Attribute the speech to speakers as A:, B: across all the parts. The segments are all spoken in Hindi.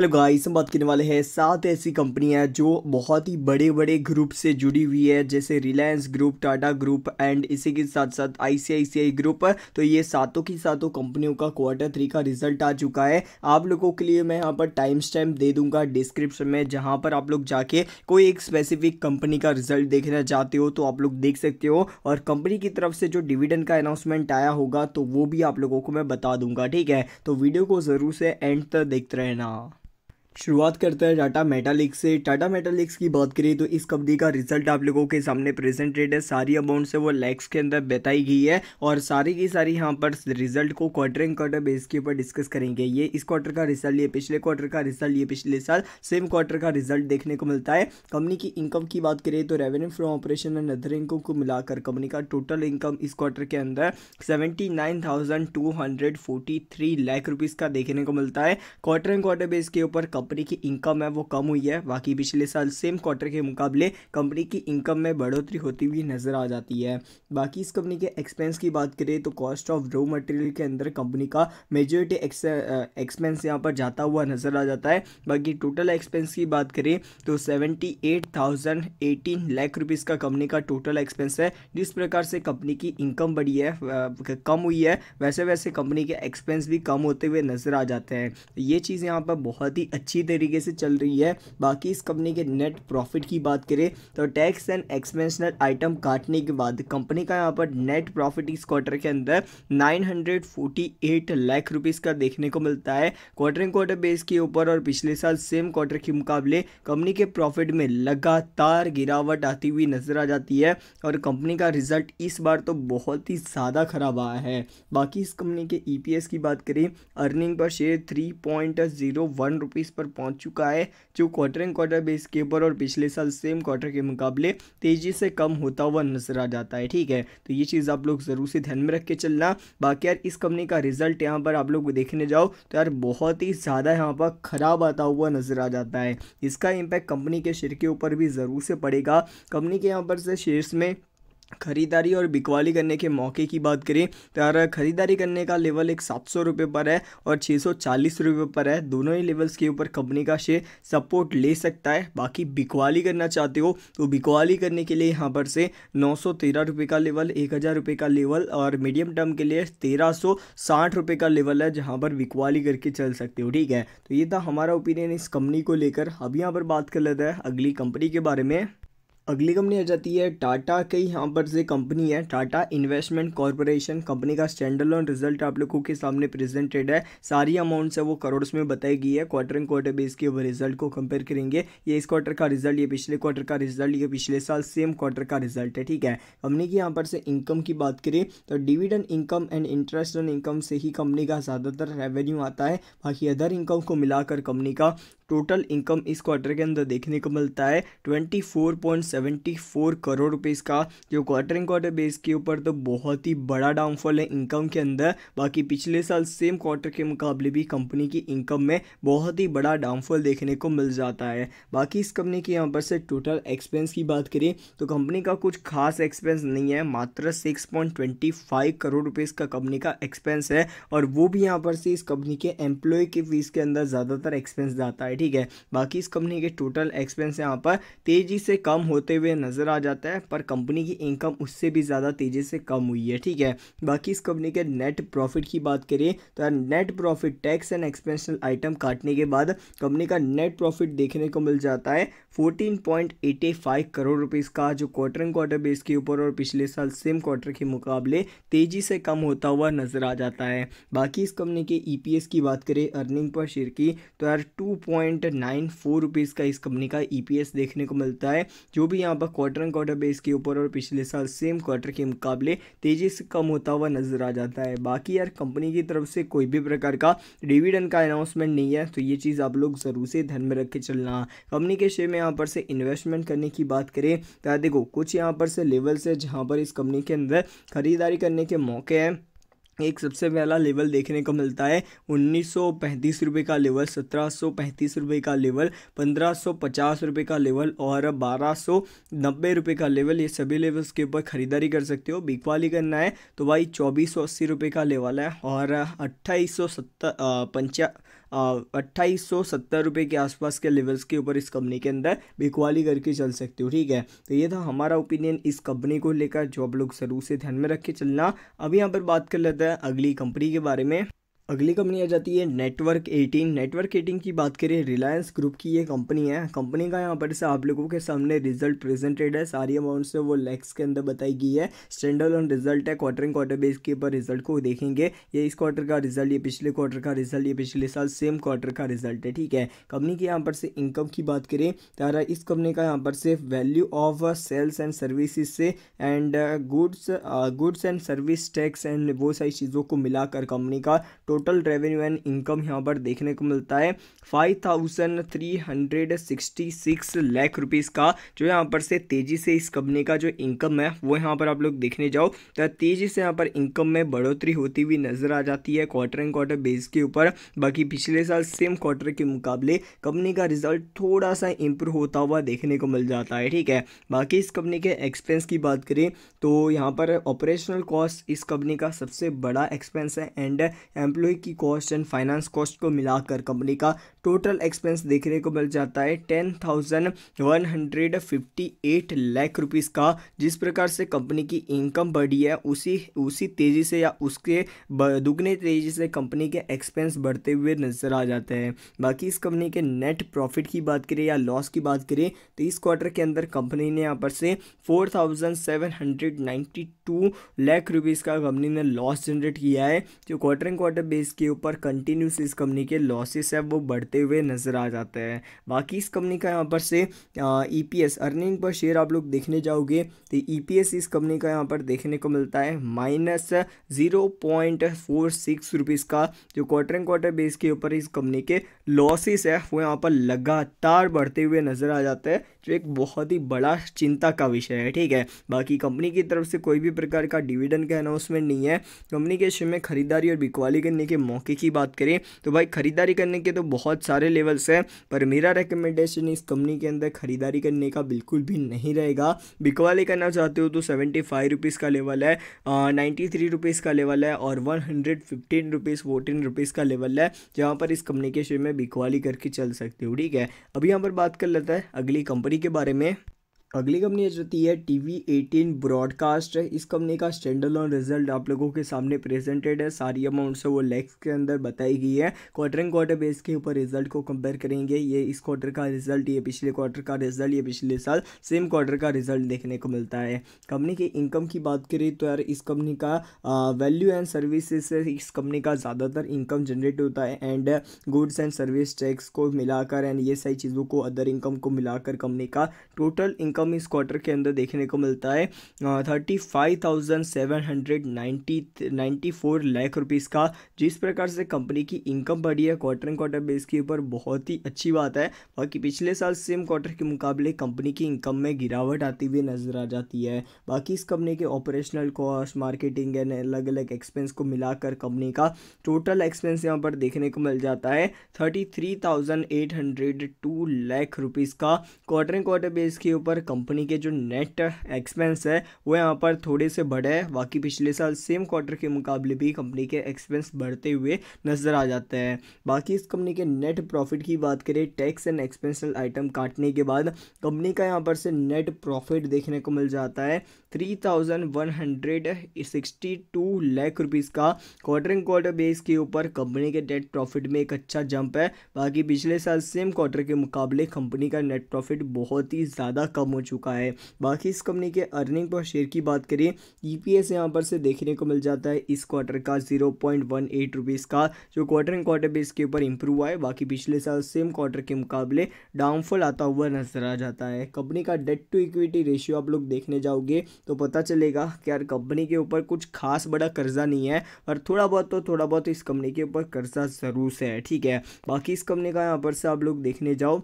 A: हेलो गाइस हम बात करने वाले हैं सात ऐसी कंपनियां जो बहुत ही बड़े बड़े ग्रुप से जुड़ी हुई है जैसे Reliance group Tata group and इसी के साथ साथ आईसीआईसीआई ग्रुप तो ये सातों की सातों कंपनियों का क्वार्टर थ्री का रिजल्ट आ चुका है आप लोगों के लिए मैं यहाँ पर टाइम स्टैम्प दे दूंगा डिस्क्रिप्शन में जहाँ पर आप लोग जाके कोई एक स्पेसिफिक कंपनी का रिजल्ट देखना चाहते हो तो आप लोग देख सकते हो और कंपनी की तरफ से जो डिविडेंड का अनाउंसमेंट आया होगा तो वो भी आप लोगों को मैं बता दूंगा ठीक है तो वीडियो को ज़रूर से एंड तक देखते रहना शुरुआत करते हैं टाटा मेटालिक्स से टाटा मेटालिक्स की बात करें तो इस कंपनी का रिजल्ट आप लोगों के सामने प्रेजेंटेड है सारी अमाउंट से वो लैक्स के अंदर बताई गई है और सारी की सारी यहाँ पर रिजल्ट को क्वार्टर एंड क्वार्टर बेस के ऊपर डिस्कस करेंगे ये इस क्वार्टर का रिजल्ट ये पिछले क्वार्टर का रिजल्ट ये पिछले साल सेम क्वार्टर का रिजल्ट देखने को मिलता है कंपनी की इनकम की बात करें तो revenue from operation and other income को मिलाकर कंपनी का टोटल इनकम इस क्वार्टर के अंदर seventy nine thousand two hundred forty three lakh rupees का देखने को मिलता है क्वार्टर एंड क्वार्टर बेस के ऊपर कंपनी की इनकम है वो कम हुई है बाकी पिछले साल सेम क्वार्टर के मुकाबले कंपनी की इनकम में बढ़ोतरी होती हुई नज़र आ जाती है बाकी इस कंपनी के एक्सपेंस की बात करें तो कॉस्ट ऑफ रॉ मटेरियल के अंदर कंपनी का मेजोरिटी एक्सपेंस यहाँ पर जाता हुआ नज़र आ जाता है बाकी टोटल एक्सपेंस की बात करें तो seventy eight thousand eighteen lakh rupees का कंपनी का टोटल एक्सपेंस है जिस प्रकार से कंपनी की इनकम बढ़ी है कम हुई है वैसे वैसे कंपनी के एक्सपेंस भी कम होते हुए नज़र आ जाते हैं ये चीज़ यहाँ पर बहुत ही अच्छी अच्छी तरीके से चल रही है बाकी इस कंपनी के नेट प्रॉफिट की बात करें तो टैक्स एंड एक्सपेंशनल आइटम काटने के बाद कंपनी का यहाँ पर नेट प्रॉफिट इस क्वार्टर के अंदर 948 लाख रुपीज़ का देखने को मिलता है क्वार्टर एंड क्वार्टर बेस के ऊपर और पिछले साल सेम क्वार्टर के मुकाबले कंपनी के प्रॉफिट में लगातार गिरावट आती हुई नजर आ जाती है और कंपनी का रिजल्ट इस बार तो बहुत ही ज़्यादा खराब आया है बाकी इस कंपनी के ई e की बात करें earning per share three point zero one rupees पर पर पहुंच चुका है जो क्वार्टर एंड क्वार्टर बेस के ऊपर और पिछले साल सेम क्वार्टर के मुकाबले तेज़ी से कम होता हुआ नजर आ जाता है ठीक है तो ये चीज़ आप लोग ज़रूर से ध्यान में रख के चलना बाकी यार इस कंपनी का रिजल्ट यहाँ पर आप लोग देखने जाओ तो यार बहुत ही ज़्यादा यहाँ पर ख़राब आता हुआ नजर आ जाता है इसका इम्पैक्ट कंपनी के शेयर के ऊपर भी ज़रूर से पड़ेगा कंपनी के यहाँ पर से शेयर्स में ख़रीदारी और बिकवाली करने के मौके की बात करें तो यार ख़रीदारी करने का लेवल एक सात सौ रुपये पर है और छः सौ चालीस रुपये पर है दोनों ही लेवल्स के ऊपर कंपनी का शेयर सपोर्ट ले सकता है बाकी बिकवाली करना चाहते हो तो बिकवाली करने के लिए यहाँ पर से नौ सौ तेरह रुपये का लेवल एक हज़ार रुपये का लेवल और मीडियम टर्म के लिए तेरह सौ साठ रुपये का लेवल है जहाँ पर बिकवाली करके चल सकते हो ठीक है तो ये था हमारा ओपिनियन इस कंपनी को लेकर अब यहाँ पर बात कर लेता है अगली कंपनी के बारे में अगली कंपनी आ जाती है टाटा के यहाँ पर से कंपनी है टाटा इन्वेस्टमेंट कॉरपोरेशन कंपनी का स्टैंडर्ड ऑन रिजल्ट आप लोगों के सामने प्रेजेंटेड है सारी अमाउंट्स है वो करोड़ में बताई गई है क्वार्टर एंड क्वार्टर बेस के वो रिजल्ट को कंपेयर करेंगे ये इस क्वार्टर का रिजल्ट ये पिछले क्वार्टर का रिजल्ट ये पिछले साल सेम क्वार्टर का रिजल्ट है ठीक है कंपनी की यहाँ पर से इनकम की बात करें तो dividend income and interest on income से ही कंपनी का ज़्यादातर रेवेन्यू आता है बाकी अदर इनकम को मिलाकर कंपनी का टोटल इनकम इस क्वार्टर के अंदर देखने को मिलता है 24.74 करोड़ रुपए इसका जो क्वार्टर इन क्वार्टर बेस के ऊपर तो बहुत ही बड़ा डाउनफॉल है इनकम के अंदर बाकी पिछले साल सेम क्वार्टर के मुकाबले भी कंपनी की इनकम में बहुत ही बड़ा डाउनफॉल देखने को मिल जाता है बाकी इस कंपनी की यहाँ पर से टोटल एक्सपेंस की बात करें तो कंपनी का कुछ खास एक्सपेंस नहीं है मात्र फाइव करोड़ रुपए इसका कंपनी का एक्सपेंस है और वो भी यहाँ पर से इस कंपनी के एम्प्लॉय की फीस के अंदर ज़्यादातर एक्सपेंस जाता है ठीक है बाकी इस कंपनी के टोटल एक्सपेंस यहाँ पर तेज़ी से कम होते हुए नज़र आ जाता है पर कंपनी की इनकम उससे भी ज़्यादा तेज़ी से कम हुई है ठीक है बाकी इस कंपनी के नेट प्रॉफिट की बात करें तो यार net profit tax and exceptional item काटने के बाद कंपनी का नेट प्रॉफिट देखने को मिल जाता है फोर्टीन करोड़ रुपीज का जो क्वार्टर एंड क्वार्टर बेस के ऊपर और पिछले साल सेम क्वार्टर के मुकाबले तेज़ी से कम होता हुआ नज़र आ जाता है बाकी इस कंपनी के ई e की बात करें अर्निंग पर शेयर की तो यार two point nine four rupees का इस कंपनी का ईपीएस e देखने को मिलता है जो भी यहाँ पर क्वार्टर एंड क्वार्टर बेस के ऊपर और पिछले साल सेम क्वार्टर के मुकाबले तेज़ी से कम होता हुआ नजर आ जाता है बाकी यार कंपनी की तरफ से कोई भी प्रकार का डिविडेंड का अनाउंसमेंट नहीं है तो ये चीज़ आप लोग ज़रूर से ध्यान में रख के चलना कंपनी के शेयर में यहाँ पर से इन्वेस्टमेंट करने की बात करें तो देखो कुछ यहाँ पर से लेवल्स है जहाँ पर इस कंपनी के अंदर खरीदारी करने के मौके हैं एक सबसे पहला लेवल देखने को मिलता है उन्नीस सौ पैंतीस रुपये का लेवल सत्रह सौ पैंतीस रुपये का लेवल पंद्रह सौ पचास रुपये का लेवल और बारह सौ नब्बे रुपये का लेवल ये सभी लेवल्स के ऊपर ख़रीदारी कर सकते हो बिकवाली करना है तो भाई चौबीस सौ अस्सी रुपये का लेवल है और अट्ठाईस सौ सत्तर पंचा अट्ठाईस सौ सत्तर रुपये के आसपास के लेवल्स के ऊपर इस कंपनी के अंदर बिकवाली करके चल सकते हो ठीक है तो ये था हमारा ओपिनियन इस कंपनी को लेकर जो आप लोग ज़रूर से ध्यान में रख के चलना अब यहाँ पर बात कर लेते हैं है अगली कंपनी के बारे में अगली कंपनी आ जाती है नेटवर्क 18 नेटवर्क 18 की बात करें रिलायंस ग्रुप की ये कंपनी है कंपनी का यहाँ पर से आप लोगों के सामने रिजल्ट प्रेजेंटेड है सारी अमाउंट्स में वो लैक्स के अंदर बताई गई है स्टैंडर्ड ऑन रिजल्ट है क्वार्टर एंड क्वार्टर बेस के ऊपर रिजल्ट को देखेंगे ये इस क्वार्टर का रिजल्ट ये पिछले क्वार्टर का रिजल्ट ये पिछले साल सेम क्वार्टर का रिजल्ट है ठीक है कंपनी की यहाँ पर से इनकम की बात करें तारा इस कंपनी का यहाँ पर से value of sales and services से and goods goods and service tax and वो सारी चीज़ों को मिलाकर कंपनी का total total revenue and income यहाँ पर देखने को मिलता है five thousand three hundred sixty six lakh rupees का जो यहाँ पर से तेज़ी से इस कंपनी का जो इनकम है वो यहाँ पर आप लोग देखने जाओ तो तेज़ी से यहाँ पर इनकम में बढ़ोतरी होती हुई नज़र आ जाती है क्वार्टर एंड क्वार्टर बेस के ऊपर बाकी पिछले साल सेम क्वार्टर के मुकाबले कंपनी का रिजल्ट थोड़ा सा इम्प्रूव होता हुआ देखने को मिल जाता है ठीक है बाकी इस कंपनी के एक्सपेंस की बात करें तो यहाँ पर ऑपरेशनल कॉस्ट इस कंपनी का सबसे बड़ा एक्सपेंस है एंड एम्प्लॉय लोहे की कॉस्ट एंड फाइनेंस कॉस्ट को मिलाकर कंपनी का टोटल एक्सपेंस देखने को मिल जाता है ten thousand one hundred fifty eight lakh rupees का जिस प्रकार से कंपनी की इनकम बढ़ी है उसी उसी तेज़ी से या उसके दुगने तेज़ी से कंपनी के एक्सपेंस बढ़ते हुए नजर आ जाते हैं बाकी इस कंपनी के नेट प्रॉफिट की बात करें या लॉस की बात करें तो इस क्वार्टर के अंदर कंपनी ने यहाँ पर से four thousand seven hundred ninety two lakh rupees का कंपनी ने लॉस जनरेट किया है जो क्वार्टर एंड क्वार्टर बेस के ऊपर कंटिन्यूस इस कंपनी के लॉसेस है वो बढ़ते हुए नज़र आ जाते हैं बाकी इस कंपनी का यहाँ पर से E P S earning per share आप लोग देखने जाओगे तो ई पी एस इस कंपनी का यहाँ पर देखने को मिलता है minus zero point four six rupees का जो क्वार्टर एंड क्वार्टर बेस के ऊपर इस कंपनी के लॉसेस है वो यहाँ पर लगातार बढ़ते हुए नज़र आ जाते हैं जो एक बहुत ही बड़ा चिंता का विषय है ठीक है बाकी कंपनी की तरफ से कोई भी प्रकार का डिविडेंड का अनाउंसमेंट नहीं है कंपनी के शेयर में खरीदारी और बिकवाली करने के मौके की बात करें तो भाई खरीदारी करने के तो बहुत सारे लेवल्स हैं पर मेरा रिकमेंडेशन इस कंपनी के अंदर खरीदारी करने का बिल्कुल भी नहीं रहेगा बिकवाली करना चाहते हो तो सेवेंटी फाइव रुपीज़ का लेवल है नाइन्टी थ्री रुपीज़ का लेवल है और one hundred fifteen rupees fourteen rupees का लेवल है जहाँ पर इस कंपनी के शेयर में बिकवाली करके चल सकते हो ठीक है अब यहाँ पर बात कर लेता है अगली कंपनी नौकरी के बारे में अगली कंपनी जो है टी वी एटीन ब्रॉडकास्ट है इस कंपनी का स्टैंड ऑन रिजल्ट आप लोगों के सामने प्रेजेंटेड है सारी अमाउंट से वो लेक्स के अंदर बताई गई है क्वार्टर एंड क्वार्टर बेस के ऊपर रिजल्ट को कंपेयर करेंगे ये इस क्वार्टर का रिजल्ट ये पिछले क्वार्टर का रिजल्ट ये पिछले साल सेम क्वार्टर का रिजल्ट देखने को मिलता है कंपनी की इनकम की बात करें तो यार इस कंपनी का वैल्यू एंड सर्विसेज से इस कंपनी का ज़्यादातर इनकम जनरेट होता है and goods and service tax को मिलाकर एंड ये सारी चीज़ों को अदर इनकम को मिलाकर कंपनी का टोटल इनकम इनकम इस क्वार्टर के अंदर देखने को मिलता है thirty five thousand seven hundred ninety ninety four lakh rupees का जिस प्रकार से कंपनी की इनकम बढ़ी है क्वार्टर एंड क्वार्टर बेस के ऊपर बहुत ही अच्छी बात है बाकी पिछले साल सेम क्वार्टर के मुकाबले कंपनी की इनकम में गिरावट आती हुई नजर आ जाती है बाकी इस कंपनी के ऑपरेशनल कॉस्ट मार्केटिंग एंड अलग अलग एक्सपेंस को मिलाकर कंपनी का टोटल एक्सपेंस यहाँ पर देखने को मिल जाता है thirty three thousand eight hundred two lakh rupees का क्वार्टर एंड क्वार्टर बेस के ऊपर कंपनी के जो नेट एक्सपेंस है वो यहाँ पर थोड़े से बढ़े हैं बाकी पिछले साल सेम क्वार्टर के मुकाबले भी कंपनी के एक्सपेंस बढ़ते हुए नज़र आ जाते हैं बाकी इस कंपनी के नेट प्रॉफिट की बात करें टैक्स एंड एक्सपेंसल आइटम काटने के बाद कंपनी का यहाँ पर से नेट प्रॉफिट देखने को मिल जाता है three thousand one hundred sixty two lakh rupees का क्वार्टर एंड क्वार्टर बेस के ऊपर कंपनी के नेट प्रॉफिट में एक अच्छा जंप है बाकी पिछले साल सेम क्वार्टर के मुकाबले कंपनी का नेट प्रॉफिट बहुत ही ज़्यादा कम हो चुका है बाकी इस कंपनी के अर्निंग पर शेयर की बात करें ई पी पर से देखने को मिल जाता है इस क्वार्टर का जीरो पॉइंट का जो क्वार्टर एंड क्वार्टर बेस के ऊपर इंप्रूव हुआ है बाकी पिछले साल सेम क्वार्टर के मुकाबले डाउनफॉल आता हुआ नजर आ जाता है कंपनी का डेट टू इक्विटी रेशियो आप लोग देखने जाओगे तो पता चलेगा कि यार कंपनी के ऊपर कुछ खास बड़ा कर्जा नहीं है और थोड़ा बहुत तो थोड़ा बहुत इस कंपनी के ऊपर कर्जा ज़रूर से है ठीक है बाकी इस कंपनी का यहाँ पर से आप लोग देखने जाओ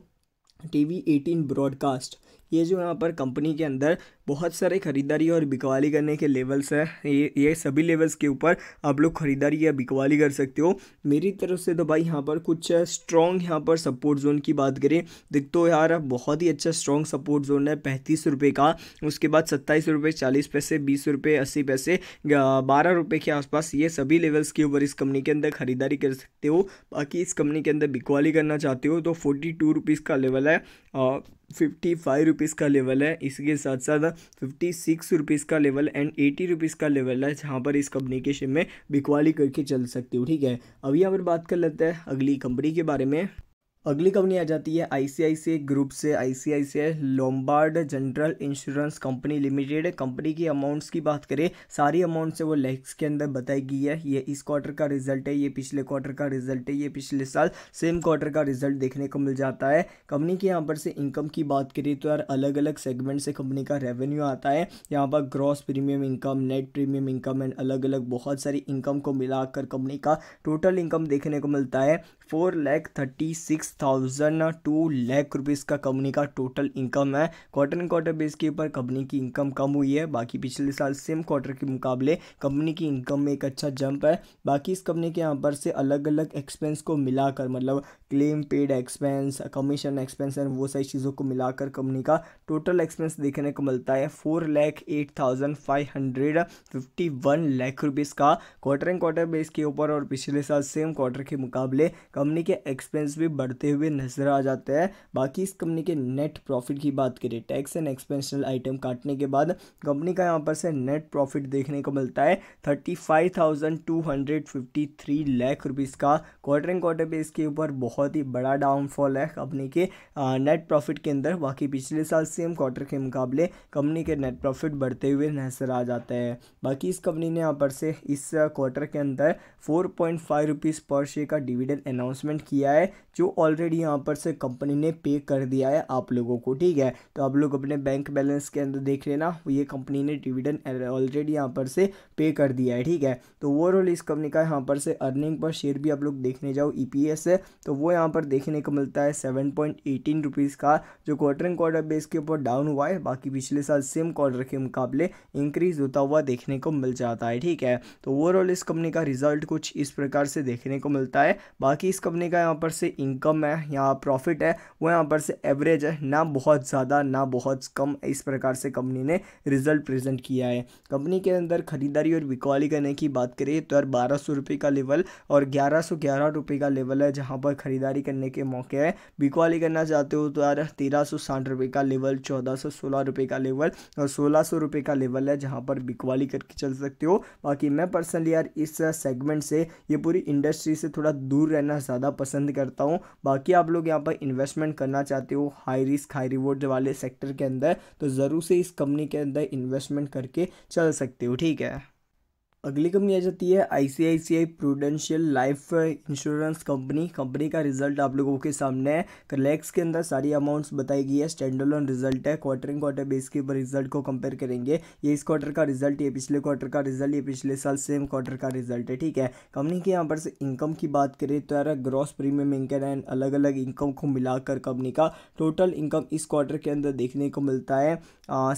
A: टीवी 18 ब्रॉडकास्ट ये जो यहाँ पर कंपनी के अंदर बहुत सारे ख़रीदारी और बिकवाली करने के लेवल्स हैं ये ये सभी लेवल्स के ऊपर आप लोग ख़रीदारी या बिकवाली कर सकते हो मेरी तरफ से तो भाई यहाँ पर कुछ स्ट्रॉन्ग यहाँ पर सपोर्ट जोन की बात करें देख तो यार बहुत ही अच्छा स्ट्रॉन्ग सपोर्ट जोन है पैंतीस रुपये का उसके बाद सत्ताईस रुपये चालीस पैसे बीस रुपये अस्सी पैसे बारह रुपये के आसपास ये सभी लेवल्स के ऊपर इस कंपनी के अंदर ख़रीदारी कर सकते हो बाकी इस कंपनी के अंदर बिकवाली करना चाहते हो तो फोर्टी टू रुपीज़ का लेवल है फिफ्टी फाइव रुपीज़ का लेवल है इसके साथ साथ फिफ्टी सिक्स रुपीज़ का लेवल एंड एटी रुपीज़ का लेवल है जहाँ पर इस कंपनी के शेयर में बिकवाली करके चल सकती हूँ ठीक है अभी यहाँ पर बात कर लेते हैं अगली कंपनी के बारे में अगली कंपनी आ जाती है आईसीआईसीआई ग्रुप से ICICI Lombard general insurance company limited company की अमाउंट्स की बात करें सारी अमाउंट से वो लेक्स के अंदर बताई गई है ये इस क्वार्टर का रिजल्ट है ये पिछले क्वार्टर का रिजल्ट है ये पिछले साल सेम क्वार्टर का रिजल्ट देखने को मिल जाता है कंपनी के यहाँ पर से इनकम की बात करें तो यार अलग अलग सेगमेंट से कंपनी का रेवेन्यू आता है यहाँ पर gross premium income net premium income and अलग अलग बहुत सारी इनकम को मिलाकर कंपनी का टोटल इनकम देखने को मिलता है four lakh thirty six thousand two lakh rupees का कंपनी का टोटल इनकम है क्वार्टर एंड क्वार्टर बेस के ऊपर कंपनी की इनकम कम हुई है बाकी पिछले साल सेम क्वार्टर के मुकाबले कंपनी की इनकम में एक अच्छा जंप है बाकी इस कंपनी के यहाँ पर से अलग अलग एक्सपेंस को मिलाकर मतलब claim paid expense commission expense and वो सारी चीज़ों को मिलाकर कंपनी का टोटल एक्सपेंस देखने को मिलता है four lakh eight thousand five hundred fifty one lakh rupees का क्वार्टर एंड क्वार्टर बेस के ऊपर और पिछले साल सेम क्वार्टर के मुकाबले कंपनी के एक्सपेंस भी बढ़ते हुए नजर आ जाते हैं बाकी इस कंपनी के नेट प्रॉफिट की बात करें टैक्स एंड एक्सपेंशनल आइटम काटने के बाद कंपनी का यहाँ पर से नेट प्रॉफिट देखने को मिलता है thirty five thousand two hundred fifty three lakh rupees का क्वार्टर एंड क्वार्टर बेस के ऊपर बहुत बहुत ही बड़ा डाउनफॉल है कंपनी के नेट प्रॉफिट के अंदर बाकी पिछले साल सेम क्वार्टर के मुकाबले कंपनी के नेट प्रॉफिट बढ़ते हुए नजर आ जाते हैं बाकी इस कंपनी ने यहाँ पर से इस क्वार्टर के अंदर four point five rupees per share का डिविडेंड अनाउंसमेंट किया है जो ऑलरेडी यहाँ पर से कंपनी ने पे कर दिया है आप लोगों को ठीक है तो आप लोग अपने बैंक बैलेंस के अंदर देख लेना ये कंपनी ने डिविडेंड ऑलरेडी यहाँ पर से पे कर दिया है ठीक है तो ओवरऑल इस कंपनी का यहाँ पर से अर्निंग पर शेयर भी आप लोग देखने जाओ ई e है तो वो वो यहाँ पर देखने को मिलता है सेवन पॉइंट एटीन रुपीज़ का जो क्वार्टर एंड क्वार्टर बेस के ऊपर डाउन हुआ है बाकी पिछले साल सेम क्वार्टर के मुकाबले इंक्रीज होता हुआ देखने को मिल जाता है ठीक है तो ओवरऑल इस कंपनी का रिजल्ट कुछ इस प्रकार से देखने को मिलता है बाकी इस कंपनी का यहाँ पर से इनकम है यहाँ प्रॉफिट है वो यहाँ पर से एवरेज है ना बहुत ज़्यादा ना बहुत कम इस प्रकार से कंपनी ने रिजल्ट प्रेजेंट किया है कंपनी के अंदर खरीदारी और बिकवाली करने की बात करें तो यार बारह सौ रुपये का लेवल और ग्यारह सौ ग्यारह रुपये का लेवल है जहाँ पर ख़रीदारी करने के मौके हैं बिकवाली करना चाहते हो तो यार तेरह सौ साठ रुपये का लेवल चौदह सौ सोलह रुपये का लेवल और सोलह सौ रुपये का लेवल है जहाँ पर बिकवाली करके चल सकते हो बाकी मैं पर्सनली यार इस सेगमेंट से ये पूरी इंडस्ट्री से थोड़ा दूर रहना ज़्यादा पसंद करता हूँ बाकी आप लोग यहाँ पर इन्वेस्टमेंट करना चाहते हो हाई रिस्क हाई रिवॉर्ड वाले सेक्टर के अंदर तो ज़रूर से इस कंपनी के अंदर इन्वेस्टमेंट करके चल सकते हो ठीक है अगली कंपनी आ जाती है ICICI prudential life insurance company company का रिजल्ट आप लोगों के सामने है कलेक्स के अंदर सारी अमाउंट्स बताई गई है स्टैंडर्ड ऑन रिजल्ट है क्वार्टर इन क्वार्टर बेस के ऊपर रिजल्ट को कंपेयर करेंगे ये इस क्वार्टर का रिजल्ट ये पिछले क्वार्टर का रिजल्ट ये पिछले साल सेम क्वार्टर का रिजल्ट है ठीक है कंपनी के यहाँ पर से इनकम की बात करें तो यार ग्रॉस प्रीमियम इनकम एंड अलग अलग इनकम को मिलाकर कंपनी का टोटल इनकम इस क्वार्टर के अंदर देखने को मिलता है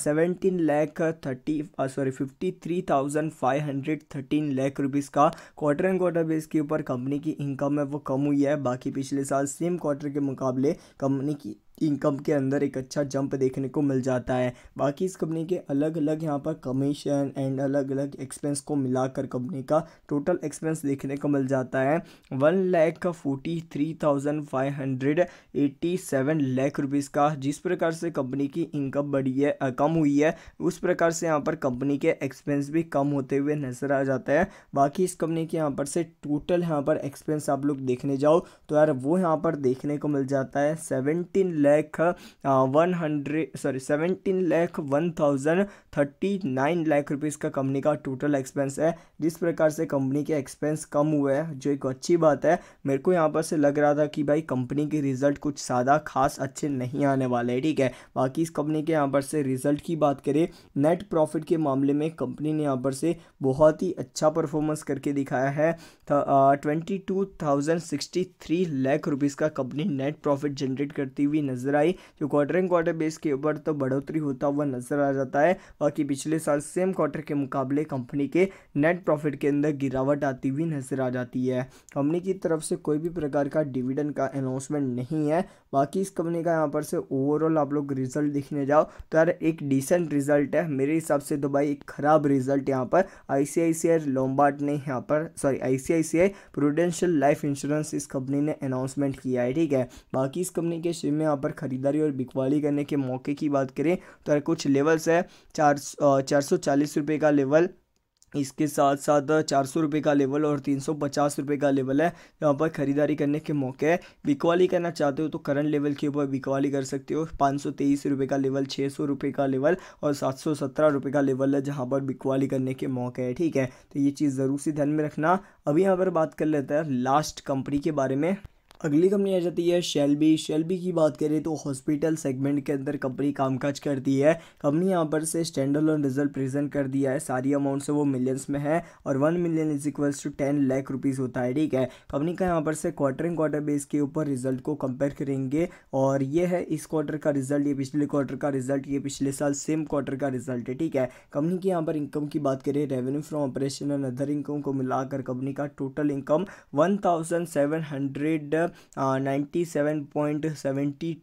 A: seventeen lakh thirty sorry fifty three thousand five hundred profit thirteen lakh rupees का क्वार्टर एंड क्वार्टर बेस के ऊपर कंपनी की इनकम है वो कम हुई है बाकी पिछले साल सेम क्वार्टर के मुकाबले कंपनी की इनकम के अंदर एक अच्छा जंप देखने को मिल जाता है बाकी इस कंपनी के अलग अलग यहाँ पर कमीशन एंड अलग अलग एक्सपेंस को मिलाकर कंपनी का टोटल एक्सपेंस देखने को मिल जाता है one lakh forty three thousand five hundred eighty seven lakh rupees का जिस प्रकार से कंपनी की इनकम बढ़ी है कम हुई है उस प्रकार से यहाँ पर कंपनी के एक्सपेंस भी कम होते हुए नज़र आ जाता है बाकी इस कंपनी के यहाँ पर से टोटल यहाँ पर एक्सपेंस आप लोग देखने जाओ तो यार वो यहाँ पर देखने को मिल जाता है seventeen lakh one hundred sorry seventeen lakh one thousand thirty nine lakh rupees का कंपनी का टोटल एक्सपेंस है जिस प्रकार से कंपनी के एक्सपेंस कम हुए हैं जो एक अच्छी बात है मेरे को यहाँ पर से लग रहा था कि भाई कंपनी के रिजल्ट कुछ सादा खास अच्छे नहीं आने वाले हैं ठीक है बाकी इस कंपनी के यहाँ पर से रिजल्ट की बात करें नेट प्रॉफिट के मामले में कंपनी ने यहाँ पर से बहुत ही अच्छा परफॉर्मेंस करके दिखाया है twenty two thousand sixty three lakh rupees का कंपनी नेट प्रॉफिट जनरेट करती हुई नजर नजर आई जो क्वार्टर एंड क्वार्टर बेस के ऊपर तो बढ़ोतरी होता हुआ नजर आ जाता है बाकी पिछले साल सेम क्वार्टर के मुकाबले कंपनी के नेट प्रॉफिट के अंदर गिरावट आती हुई नजर आ जाती है कंपनी की तरफ से कोई भी प्रकार का डिविडेंड का अनाउंसमेंट नहीं है बाकी इस कंपनी का यहाँ पर से ओवरऑल आप लोग रिजल्ट देखने जाओ तो यार एक डिसेंट रिजल्ट है मेरे हिसाब से तो भाई एक ख़राब रिजल्ट यहाँ पर आई C I C I Lombard ने यहाँ पर sorry I C I C I prudential life insurance इस कंपनी ने अनाउंसमेंट किया है ठीक है बाकी इस कंपनी के शेयर में यहाँ पर ख़रीदारी और बिकवाली करने के मौके की बात करें तो कुछ लेवल्स है चार चार सौ चालीस रुपये का लेवल इसके साथ साथ चार सौ रुपये का लेवल और तीन सौ पचास रुपये का लेवल है यहाँ पर ख़रीदारी करने के मौके है बिकवाली करना चाहते हो तो करंट लेवल के ऊपर बिकवाली कर सकते हो पाँच सौ तेईस रुपये का लेवल छः सौ रुपये का लेवल और सात सौ सत्रह रुपये का लेवल है जहाँ पर बिकवाली करने के मौके है ठीक है तो ये चीज़ ज़रूर से ध्यान में रखना अभी यहाँ पर बात कर लेते हैं लास्ट कंपनी के बारे में अगली कंपनी आ जाती है शेलबी शेलबी की बात करें तो हॉस्पिटल सेगमेंट के अंदर कंपनी कामकाज करती है कंपनी यहाँ पर से स्टैंडर्ड और रिजल्ट प्रेजेंट कर दिया है सारी अमाउंट से वो मिलियंस में है और one million is equals to ten lakh rupees होता है ठीक है कंपनी का यहाँ पर से क्वार्टर एंड क्वार्टर बेस के ऊपर रिजल्ट को कंपेयर करेंगे और ये है इस क्वार्टर का रिजल्ट ये पिछले क्वार्टर का रिजल्ट ये पिछले साल सेम क्वार्टर का रिजल्ट है ठीक है कंपनी की यहाँ पर इनकम की बात करें revenue from operation and other income को मिलाकर कंपनी का total income one thousand seven hundred है नाइन्टी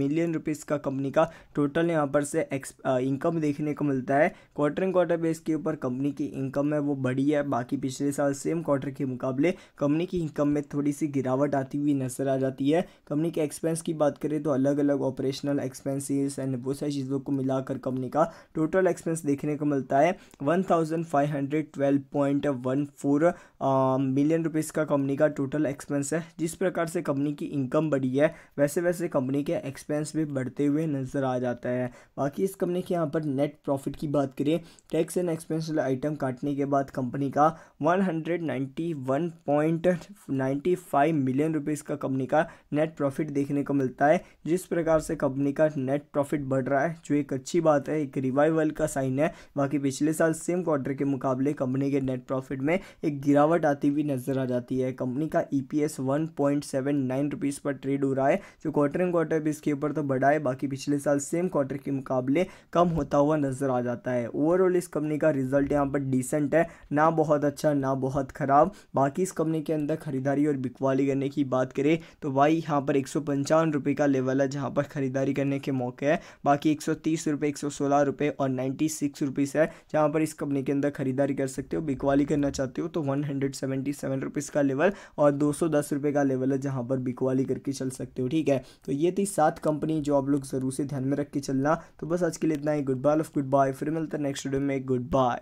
A: मिलियन रुपीज़ का कंपनी का टोटल यहाँ पर से इनकम देखने को मिलता है क्वार्टर एंड क्वार्टर बेस के ऊपर कंपनी की इनकम है वो बढ़ी है बाकी पिछले साल सेम क्वार्टर के मुकाबले कंपनी की इनकम में थोड़ी सी गिरावट आती हुई नजर आ जाती है कंपनी के एक्सपेंस की बात करें तो अलग अलग ऑपरेशनल एक्सपेंसेस एंड वो सारी चीज़ों को मिलाकर कंपनी का टोटल एक्सपेंस देखने को मिलता है one thousand five hundred twelve point one four million rupees का कंपनी का टोटल एक्सपेंस है जिस प्रकार से कंपनी की इनकम बढ़ी है वैसे वैसे कंपनी के एक्सपेंस भी बढ़ते हुए नज़र आ जाता है बाकी इस कंपनी के यहाँ पर नेट प्रॉफिट की बात करें टैक्स एंड एक्सपेंस आइटम काटने के बाद कंपनी का वन मिलियन रुपीज़ का कंपनी का नेट प्रॉफिट देखने को मिलता है जिस प्रकार से कंपनी का नेट प्रॉफिट बढ़ रहा है जो एक अच्छी बात है एक रिवाइवल का साइन है बाकी पिछले साल सेम क्वार्टर के मुकाबले कंपनी के नेट प्रॉफिट में एक गिरावट गिरावट आती हुई नजर आ जाती है कंपनी का E P S one point seven nine rupees पर ट्रेड हो रहा है जो क्वार्टर एंड क्वार्टर भी इसके ऊपर तो बढ़ा है बाकी पिछले साल सेम क्वार्टर के मुकाबले कम होता हुआ नजर आ जाता है ओवरऑल इस कंपनी का रिजल्ट यहाँ पर डिसेंट है ना बहुत अच्छा ना बहुत ख़राब बाकी इस कंपनी के अंदर खरीदारी और बिकवाली करने की बात करें तो भाई यहाँ पर एक सौ पंचावन रुपये का लेवल है जहाँ पर ख़रीदारी करने के मौके है बाकी एक सौ तीस रुपये एक सौ सोलह रुपये और नाइन्टी सिक्स रुपीज़ है जहाँ पर इस कंपनी के अंदर खरीदारी कर सकते हो बिकवाली करना चाहते हो तो one hundred seventy seven rupees का लेवल और दो सौ दस का लेवल है जहाँ पर बिकवाली करके चल सकते हो ठीक है तो ये थी सात कंपनी जो आप लोग ज़रूर से ध्यान में रख के चलना तो बस आज के लिए इतना ही good bye of good bye फिर मिलता है नेक्स्ट वीडियो में गुड बाय